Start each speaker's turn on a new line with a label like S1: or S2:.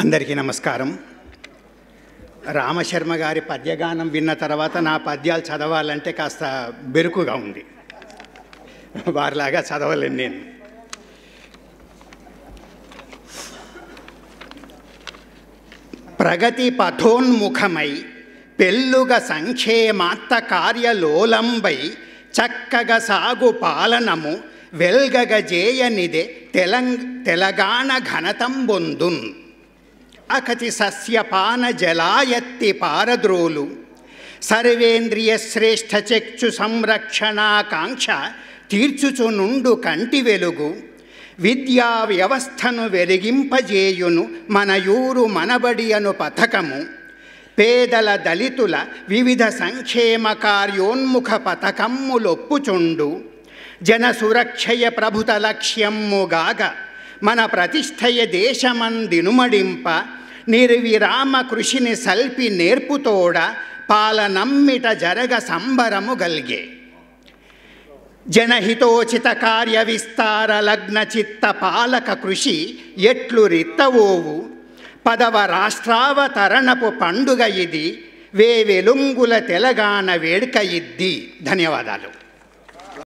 S1: అందరికీ నమస్కారం రామశర్మ గారి పద్యగానం విన్న తర్వాత నా పద్యాలు చదవాలంటే కాస్త బెరుకుగా ఉంది వారిలాగా చదవలేను నేను ప్రగతి పథోన్ముఖమై పెళ్ళుగ సంక్షేమాత్త కార్యలోలంబై చక్కగా సాగు పాలనము వెల్గగ జేయనిదే తెలంగ ఘనతం బొందున్ అకతి సస్యపాన జలాయత్తి పారద్రోలు సర్వేంద్రియ శ్రేష్ఠ చక్షు సంరక్షణాకాంక్ష తీర్చుచునుండు కంటి వెలుగు విద్యా వ్యవస్థను వెలిగింపజేయును మనయూరు మనబడి అను పథకము పేదల దళితుల వివిధ సంక్షేమ కార్యోన్ముఖ పథకమ్ములొప్పుచుండు జన సురక్షయ ప్రభుత లక్ష్యమ్ముగాక మన ప్రతిష్టయ దేశమందినుమడింప నిర్విరామ కృషిని సల్పి నేర్పుతోడ పాలనమ్మిట జరగ సంబరము గల్గే జనహితోచిత కార్య విస్తార లగ్న చిత్త పాలక కృషి ఎట్లు రిత్తవోవు పదవ రాష్ట్రావతరణపు పండుగ ఇది వేవెలుంగుల తెలంగాణ వేడుక ఇద్ది ధన్యవాదాలు